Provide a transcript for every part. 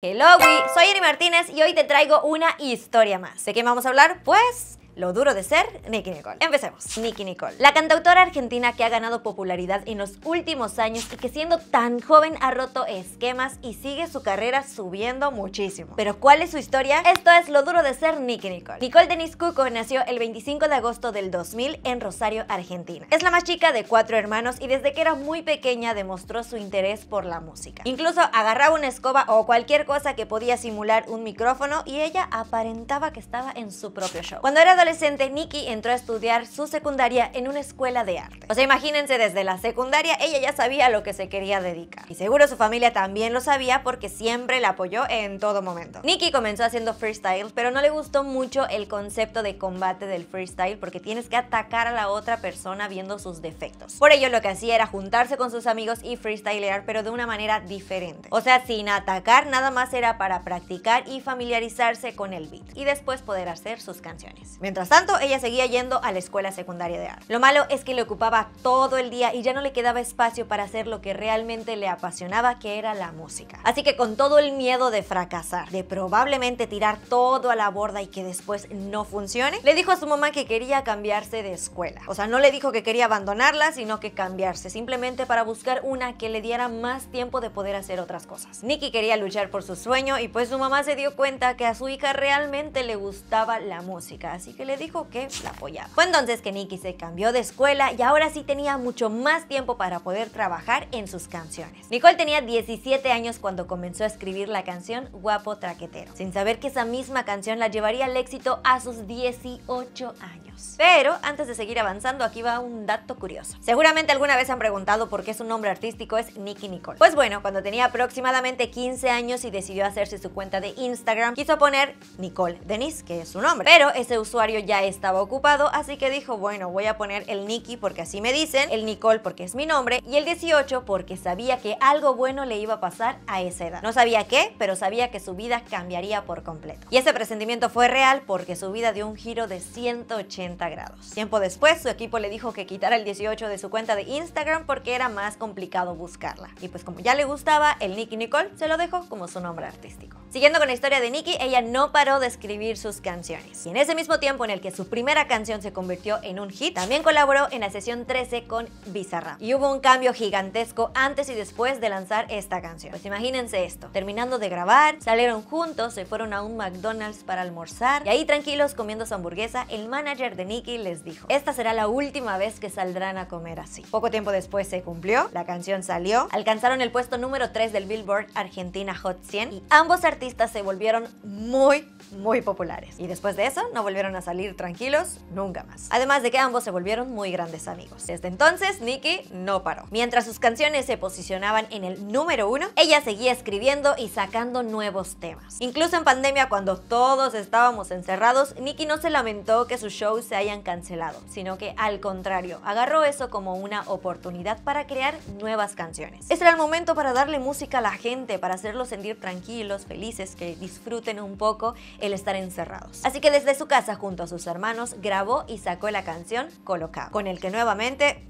Hello, soy Eri Martínez y hoy te traigo una historia más. ¿De qué vamos a hablar? Pues lo duro de ser Nicky Nicole. Empecemos. Nicky Nicole. La cantautora argentina que ha ganado popularidad en los últimos años y que siendo tan joven ha roto esquemas y sigue su carrera subiendo muchísimo. Pero ¿cuál es su historia? Esto es lo duro de ser Nicki Nicole. Nicole Denise Cuco nació el 25 de agosto del 2000 en Rosario, Argentina. Es la más chica de cuatro hermanos y desde que era muy pequeña demostró su interés por la música. Incluso agarraba una escoba o cualquier cosa que podía simular un micrófono y ella aparentaba que estaba en su propio show. Cuando era adolescente, adolescente, Nikki entró a estudiar su secundaria en una escuela de arte. O sea, imagínense, desde la secundaria ella ya sabía a lo que se quería dedicar. Y seguro su familia también lo sabía porque siempre la apoyó en todo momento. Nikki comenzó haciendo freestyles pero no le gustó mucho el concepto de combate del freestyle porque tienes que atacar a la otra persona viendo sus defectos. Por ello lo que hacía era juntarse con sus amigos y freestylear, pero de una manera diferente. O sea, sin atacar, nada más era para practicar y familiarizarse con el beat y después poder hacer sus canciones. Mientras tanto, ella seguía yendo a la escuela secundaria de arte. Lo malo es que le ocupaba todo el día y ya no le quedaba espacio para hacer lo que realmente le apasionaba, que era la música. Así que con todo el miedo de fracasar, de probablemente tirar todo a la borda y que después no funcione, le dijo a su mamá que quería cambiarse de escuela. O sea, no le dijo que quería abandonarla, sino que cambiarse, simplemente para buscar una que le diera más tiempo de poder hacer otras cosas. Nikki quería luchar por su sueño y pues su mamá se dio cuenta que a su hija realmente le gustaba la música, así que le dijo que la apoyaba. Fue entonces que Nicky se cambió de escuela y ahora sí tenía mucho más tiempo para poder trabajar en sus canciones. Nicole tenía 17 años cuando comenzó a escribir la canción Guapo Traquetero, sin saber que esa misma canción la llevaría al éxito a sus 18 años. Pero antes de seguir avanzando, aquí va un dato curioso. Seguramente alguna vez han preguntado por qué su nombre artístico es Nicki Nicole. Pues bueno, cuando tenía aproximadamente 15 años y decidió hacerse su cuenta de Instagram, quiso poner Nicole Denise, que es su nombre. Pero ese usuario ya estaba ocupado, así que dijo, bueno, voy a poner el Nicky porque así me dicen, el Nicole porque es mi nombre y el 18 porque sabía que algo bueno le iba a pasar a esa edad. No sabía qué, pero sabía que su vida cambiaría por completo. Y ese presentimiento fue real porque su vida dio un giro de 180 grados. Tiempo después, su equipo le dijo que quitara el 18 de su cuenta de Instagram porque era más complicado buscarla. Y pues como ya le gustaba, el Nicky Nicole se lo dejó como su nombre artístico. Siguiendo con la historia de Nicky, ella no paró de escribir sus canciones. Y en ese mismo tiempo en el que su primera canción se convirtió en un hit, también colaboró en la sesión 13 con Bizarra. Y hubo un cambio gigantesco antes y después de lanzar esta canción. Pues imagínense esto, terminando de grabar, salieron juntos, se fueron a un McDonald's para almorzar y ahí tranquilos comiendo su hamburguesa, el manager de Nicky les dijo, esta será la última vez que saldrán a comer así. Poco tiempo después se cumplió, la canción salió, alcanzaron el puesto número 3 del Billboard Argentina Hot 100 y ambos artistas se volvieron muy, muy populares. Y después de eso no volvieron a salir tranquilos nunca más. Además de que ambos se volvieron muy grandes amigos. Desde entonces, Nicki no paró. Mientras sus canciones se posicionaban en el número uno, ella seguía escribiendo y sacando nuevos temas. Incluso en pandemia, cuando todos estábamos encerrados, Nicki no se lamentó que sus shows se hayan cancelado, sino que al contrario, agarró eso como una oportunidad para crear nuevas canciones. Este era el momento para darle música a la gente, para hacerlos sentir tranquilos, felices, que disfruten un poco el estar encerrados. Así que desde su casa junto a sus hermanos grabó y sacó la canción Coloca, con el que nuevamente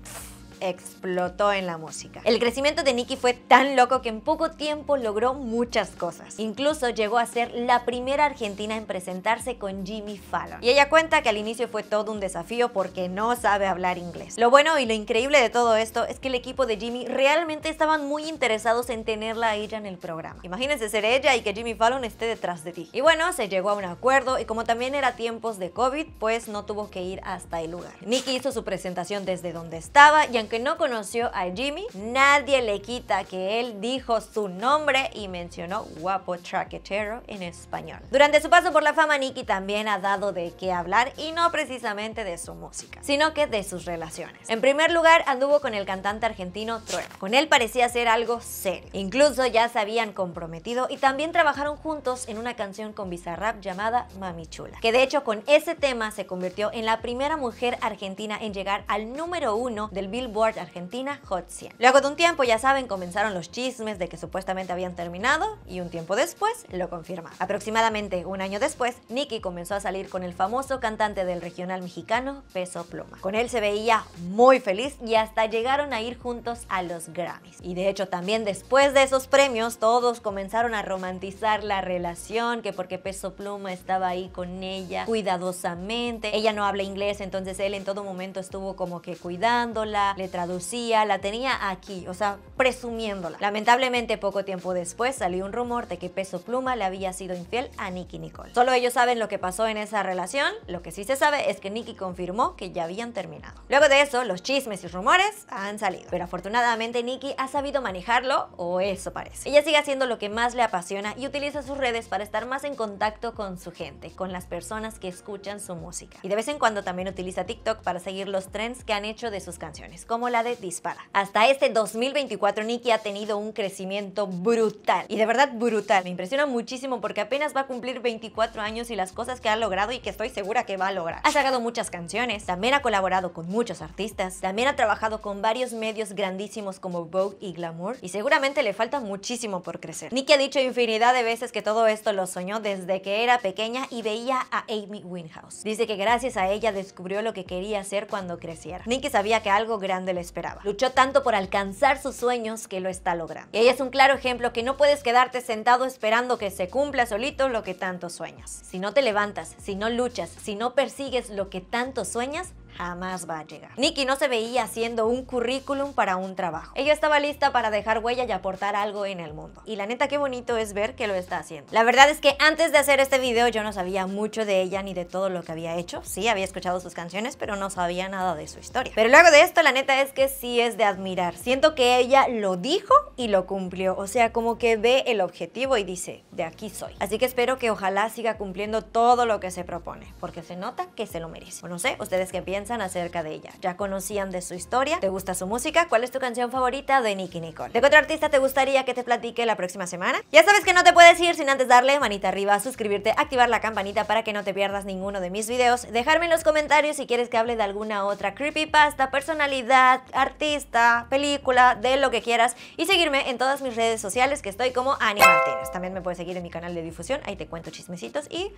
explotó en la música. El crecimiento de Nicki fue tan loco que en poco tiempo logró muchas cosas. Incluso llegó a ser la primera argentina en presentarse con Jimmy Fallon. Y ella cuenta que al inicio fue todo un desafío porque no sabe hablar inglés. Lo bueno y lo increíble de todo esto es que el equipo de Jimmy realmente estaban muy interesados en tenerla a ella en el programa. Imagínense ser ella y que Jimmy Fallon esté detrás de ti. Y bueno, se llegó a un acuerdo y como también era tiempos de COVID, pues no tuvo que ir hasta el lugar. Nicki hizo su presentación desde donde estaba y en que no conoció a Jimmy, nadie le quita que él dijo su nombre y mencionó guapo traquetero en español. Durante su paso por la fama, Nicky también ha dado de qué hablar y no precisamente de su música, sino que de sus relaciones. En primer lugar, anduvo con el cantante argentino Trueno. Con él parecía ser algo serio. Incluso ya se habían comprometido y también trabajaron juntos en una canción con Bizarrap llamada Mami Chula, que de hecho con ese tema se convirtió en la primera mujer argentina en llegar al número uno del Billboard Argentina Hot 100. Luego de un tiempo, ya saben, comenzaron los chismes de que supuestamente habían terminado y un tiempo después lo confirma. Aproximadamente un año después, Nicky comenzó a salir con el famoso cantante del regional mexicano Peso Pluma. Con él se veía muy feliz y hasta llegaron a ir juntos a los Grammys. Y de hecho también después de esos premios todos comenzaron a romantizar la relación, que porque Peso Pluma estaba ahí con ella cuidadosamente, ella no habla inglés, entonces él en todo momento estuvo como que cuidándola, le traducía, la tenía aquí, o sea, presumiéndola. Lamentablemente, poco tiempo después salió un rumor de que Peso Pluma le había sido infiel a Nicky Nicole. Solo ellos saben lo que pasó en esa relación, lo que sí se sabe es que Nicky confirmó que ya habían terminado. Luego de eso, los chismes y rumores han salido, pero afortunadamente Nicky ha sabido manejarlo, o eso parece. Ella sigue haciendo lo que más le apasiona y utiliza sus redes para estar más en contacto con su gente, con las personas que escuchan su música. Y de vez en cuando también utiliza TikTok para seguir los trends que han hecho de sus canciones, como la de Dispara. Hasta este 2024 Nikki ha tenido un crecimiento brutal y de verdad brutal. Me impresiona muchísimo porque apenas va a cumplir 24 años y las cosas que ha logrado y que estoy segura que va a lograr. Ha sacado muchas canciones, también ha colaborado con muchos artistas, también ha trabajado con varios medios grandísimos como Vogue y Glamour y seguramente le falta muchísimo por crecer. Nikki ha dicho infinidad de veces que todo esto lo soñó desde que era pequeña y veía a Amy Winhouse. Dice que gracias a ella descubrió lo que quería hacer cuando creciera. Nikki sabía que algo grande le esperaba. Luchó tanto por alcanzar sus sueños que lo está logrando. Y ella es un claro ejemplo que no puedes quedarte sentado esperando que se cumpla solito lo que tanto sueñas. Si no te levantas, si no luchas, si no persigues lo que tanto sueñas, jamás va a llegar. Nikki no se veía haciendo un currículum para un trabajo. Ella estaba lista para dejar huella y aportar algo en el mundo. Y la neta qué bonito es ver que lo está haciendo. La verdad es que antes de hacer este video yo no sabía mucho de ella ni de todo lo que había hecho. Sí, había escuchado sus canciones, pero no sabía nada de su historia. Pero luego de esto la neta es que sí es de admirar. Siento que ella lo dijo y lo cumplió. O sea, como que ve el objetivo y dice, de aquí soy. Así que espero que ojalá siga cumpliendo todo lo que se propone, porque se nota que se lo merece. no sé, ¿ustedes qué piensan? acerca de ella. ¿Ya conocían de su historia? ¿Te gusta su música? ¿Cuál es tu canción favorita de Nicky Nicole? ¿De qué otro artista te gustaría que te platique la próxima semana? Ya sabes que no te puedes ir sin antes darle manita arriba, suscribirte, activar la campanita para que no te pierdas ninguno de mis videos, dejarme en los comentarios si quieres que hable de alguna otra creepypasta, personalidad, artista, película, de lo que quieras y seguirme en todas mis redes sociales que estoy como Ani Martínez. También me puedes seguir en mi canal de difusión, ahí te cuento chismecitos y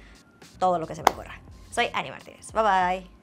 todo lo que se me ocurra. Soy Ani Martínez. Bye bye.